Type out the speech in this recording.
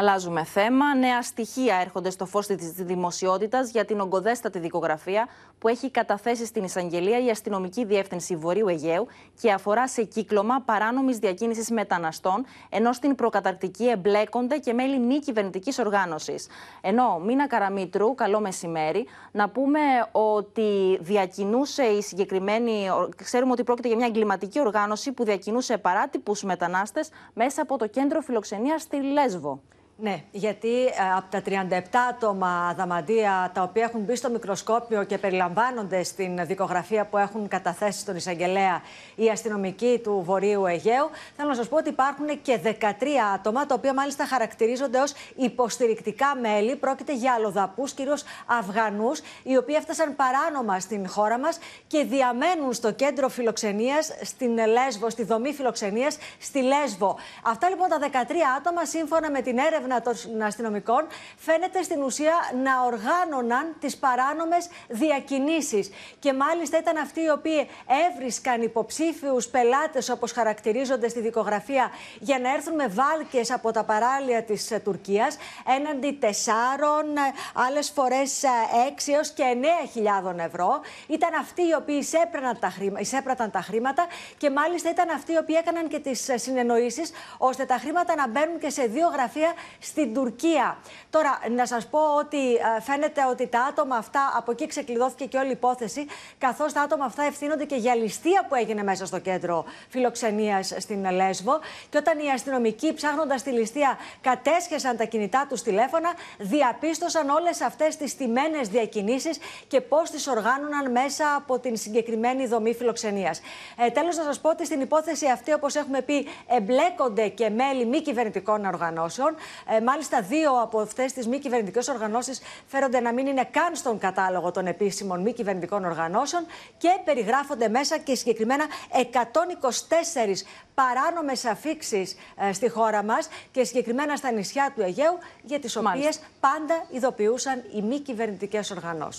Αλλάζουμε θέμα. Νέα στοιχεία έρχονται στο φως της δημοσιότητας για την ογκοδέστατη δικογραφία που έχει καταθέσει στην εισαγγελία η αστυνομική διεύθυνση Βορείου Αιγαίου και αφορά σε κύκλωμα παράνομης διακίνησης μεταναστών, ενώ στην προκαταρκτική εμπλέκονται και μέλη μη κυβερνητικής οργάνωσης. Ενώ Μίνα Καραμίτρου, καλό μεσημέρι, να πούμε ότι διακινούσε η συγκεκριμένη, ξέρουμε ότι πρόκειται για μια εγκληματική οργάνωση που διακινούσε παράτυπους μετανάστες μέσα από το κέντρο φιλοξενίας στη Λέσβο. Ναι, γιατί ε, από τα 37 άτομα δαμαντία τα οποία έχουν μπει στο μικροσκόπιο και περιλαμβάνονται στην δικογραφία που έχουν καταθέσει στον εισαγγελέα οι αστυνομικοί του Βορείου Αιγαίου, θέλω να σας πω ότι υπάρχουν και 13 άτομα τα οποία μάλιστα χαρακτηρίζονται ως υποστηρικτικά μέλη. Πρόκειται για αλλοδαπούς, κυρίως Αφγανούς, οι οποίοι έφτασαν παράνομα στην χώρα μας και διαμένουν στο κέντρο φιλοξενίας στην Λέσβο, στη δομή φιλοξενίας στη Λέσβο. Αυτά λοιπόν τα 13 άτομα σύμφωνα με την έρευνα έρευνα των αστυνομικών φαίνεται στην ουσία να οργάνωναν τις παράνομες διακινήσεις. Και μάλιστα ήταν αυτοί οι οποίοι έβρισκαν υποψήφιους πελάτες, όπως χαρακτηρίζονται στη δικογραφία, για να έρθουν με βάλκες από τα παράλια της ε, Τουρκίας, έναντι τεσσάρων, ε, άλλες φορές ε, έξι έως και εννέα χιλιάδων ευρώ. Ήταν αυτοί οι οποίοι εισέπραταν τα, εισέπραταν τα χρήματα και μάλιστα ήταν αυτοί οι οποίοι έκαναν και τις συνεννοήσεις ώστε τα χρήματα να μπαίνουν και σε δύο γραφεία στην Τουρκία. Τώρα, να σας πω ότι ε, φαίνεται ότι τα άτομα αυτά, από εκεί ξεκλειδώθηκε και όλη η υπόθεση, καθώς τα άτομα αυτά ευθύνονται και για ληστεία που έγινε μέσα στο κέντρο φιλοξενίας στην Λέσβο. Και όταν οι αστυνομικοί, ψάχνοντας τη ληστεία, κατέσχεσαν τα κινητά τους τηλέφωνα, διαπίστωσαν όλες αυτές τις τιμένες διακινήσεις και πώς τις οργάνωναν μέσα από την συγκεκριμένη δομή φιλοξενίας. Ε, Τέλος, να σας πω ότι στην υπόθεση αυτή, όπως έχουμε πει, εμπλέκονται και μέλη μη κυβερνητικών οργανώσεων. Ε, μάλιστα, δύο από αυτές τις μη κυβερνητικές οργανώσεις φέρονται να μην είναι καν στον κατάλογο των επίσημων μη κυβερνητικών οργανώσεων και περιγράφονται μέσα και συγκεκριμένα 124 παράνομες αφήξεις ε, στη χώρα μας και συγκεκριμένα στα νησιά του Αιγαίου, για τις οποίες πάντα ειδοποιούσαν οι μη κυβερνητικές οργανώσεις.